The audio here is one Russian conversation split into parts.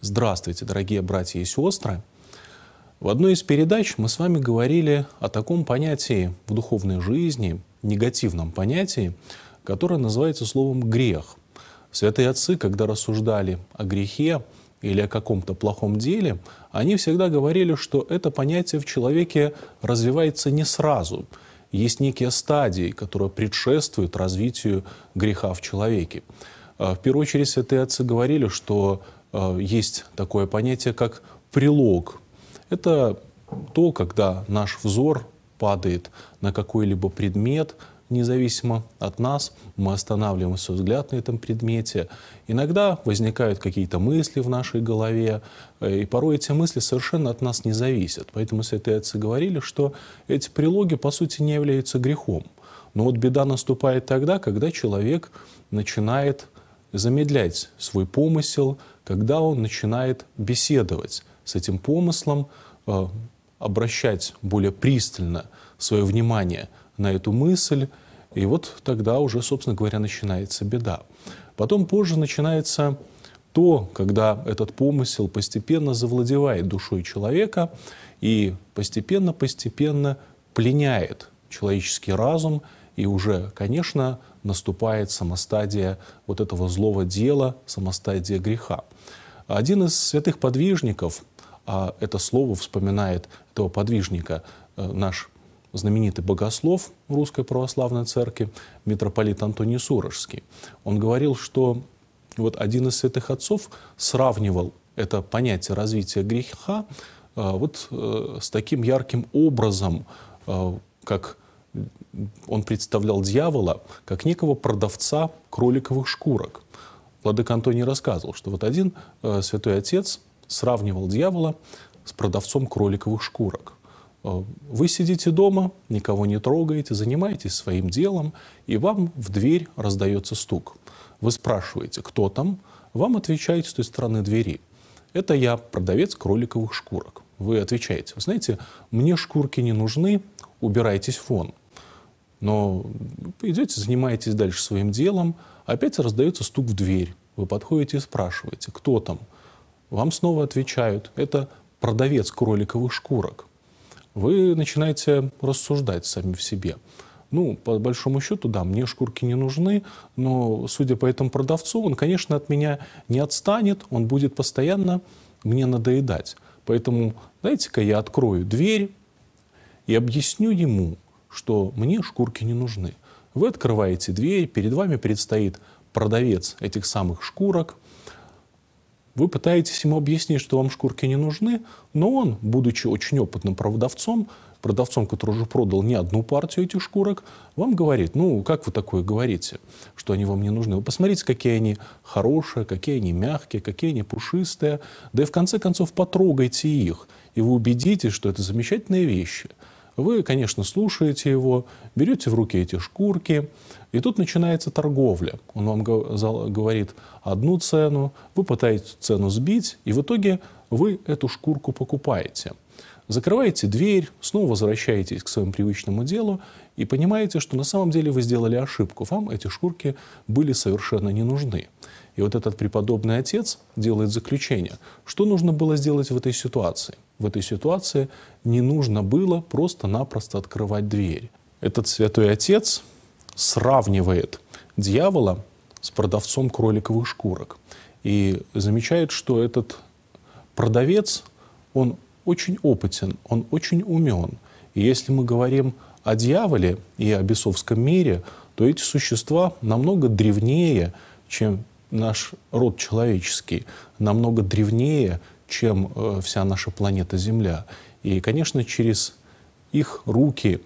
Здравствуйте, дорогие братья и сестры! В одной из передач мы с вами говорили о таком понятии в духовной жизни, негативном понятии, которое называется словом «грех». Святые отцы, когда рассуждали о грехе или о каком-то плохом деле, они всегда говорили, что это понятие в человеке развивается не сразу. Есть некие стадии, которые предшествуют развитию греха в человеке. А в первую очередь святые отцы говорили, что Э, есть такое понятие, как прилог. Это то, когда наш взор падает на какой-либо предмет, независимо от нас, мы останавливаем свой взгляд на этом предмете. Иногда возникают какие-то мысли в нашей голове, э, и порой эти мысли совершенно от нас не зависят. Поэтому святые отцы говорили, что эти прилоги, по сути, не являются грехом. Но вот беда наступает тогда, когда человек начинает замедлять свой помысел, когда он начинает беседовать с этим помыслом, э, обращать более пристально свое внимание на эту мысль, и вот тогда уже, собственно говоря, начинается беда. Потом позже начинается то, когда этот помысел постепенно завладевает душой человека и постепенно-постепенно пленяет человеческий разум, и уже, конечно, наступает самостадия вот этого злого дела, самостадия греха. Один из святых подвижников, а это слово вспоминает этого подвижника э, наш знаменитый богослов Русской Православной Церкви, митрополит Антоний Сурожский. Он говорил, что вот один из святых отцов сравнивал это понятие развития греха э, вот э, с таким ярким образом, как он представлял дьявола как некого продавца кроликовых шкурок. Владыка Антоний рассказывал, что вот один э, святой отец сравнивал дьявола с продавцом кроликовых шкурок. Э, вы сидите дома, никого не трогаете, занимаетесь своим делом, и вам в дверь раздается стук. Вы спрашиваете, кто там, вам отвечают с той стороны двери. Это я, продавец кроликовых шкурок. Вы отвечаете, вы знаете, мне шкурки не нужны, убирайтесь фон. Но идете, занимаетесь дальше своим делом, опять раздается стук в дверь. Вы подходите и спрашиваете, кто там? Вам снова отвечают, это продавец кроликовых шкурок. Вы начинаете рассуждать сами в себе. Ну, по большому счету, да, мне шкурки не нужны, но, судя по этому продавцу, он, конечно, от меня не отстанет, он будет постоянно мне надоедать. Поэтому дайте-ка я открою дверь и объясню ему, что мне шкурки не нужны. Вы открываете дверь, перед вами предстоит продавец этих самых шкурок. Вы пытаетесь ему объяснить, что вам шкурки не нужны, но он, будучи очень опытным продавцом, продавцом, который уже продал не одну партию этих шкурок, вам говорит, ну, как вы такое говорите, что они вам не нужны? Вы посмотрите, какие они хорошие, какие они мягкие, какие они пушистые. Да и в конце концов потрогайте их, и вы убедитесь, что это замечательные вещи – вы, конечно, слушаете его, берете в руки эти шкурки, и тут начинается торговля. Он вам говорит одну цену, вы пытаетесь цену сбить, и в итоге вы эту шкурку покупаете. Закрываете дверь, снова возвращаетесь к своему привычному делу и понимаете, что на самом деле вы сделали ошибку. Вам эти шкурки были совершенно не нужны. И вот этот преподобный отец делает заключение, что нужно было сделать в этой ситуации – в этой ситуации не нужно было просто-напросто открывать дверь. Этот святой отец сравнивает дьявола с продавцом кроликовых шкурок и замечает, что этот продавец, он очень опытен, он очень умен. И если мы говорим о дьяволе и о бесовском мире, то эти существа намного древнее, чем наш род человеческий, намного древнее, чем э, вся наша планета Земля. И, конечно, через их руки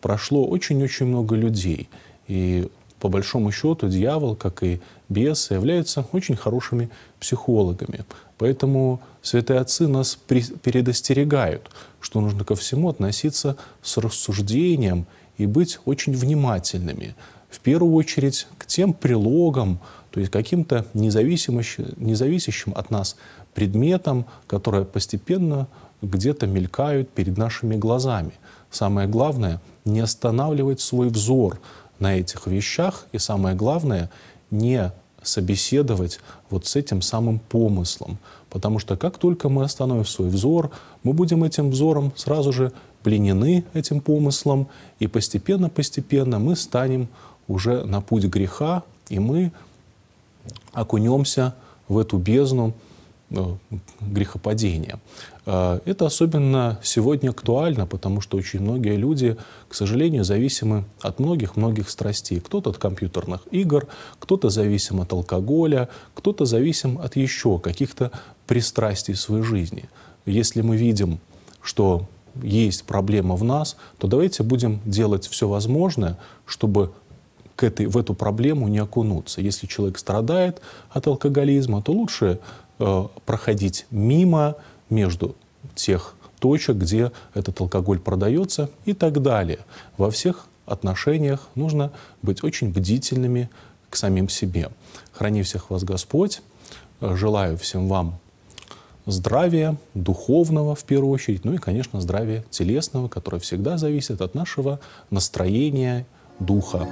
прошло очень-очень много людей. И по большому счету дьявол, как и бес, являются очень хорошими психологами. Поэтому святые отцы нас предостерегают, что нужно ко всему относиться с рассуждением и быть очень внимательными. В первую очередь к тем прилогам, то есть каким-то независящим от нас предметам, которые постепенно где-то мелькают перед нашими глазами. Самое главное – не останавливать свой взор на этих вещах, и самое главное – не собеседовать вот с этим самым помыслом. Потому что как только мы остановим свой взор, мы будем этим взором сразу же пленены этим помыслом, и постепенно-постепенно мы станем уже на путь греха, и мы окунемся в эту бездну Э, грехопадения. Э, это особенно сегодня актуально, потому что очень многие люди, к сожалению, зависимы от многих-многих страстей. Кто-то от компьютерных игр, кто-то зависим от алкоголя, кто-то зависим от еще каких-то пристрастий в своей жизни. Если мы видим, что есть проблема в нас, то давайте будем делать все возможное, чтобы к этой, в эту проблему не окунуться. Если человек страдает от алкоголизма, то лучше Э, проходить мимо между тех точек, где этот алкоголь продается и так далее. Во всех отношениях нужно быть очень бдительными к самим себе. Храни всех вас Господь. Э, желаю всем вам здравия духовного в первую очередь, ну и, конечно, здравия телесного, которое всегда зависит от нашего настроения духа.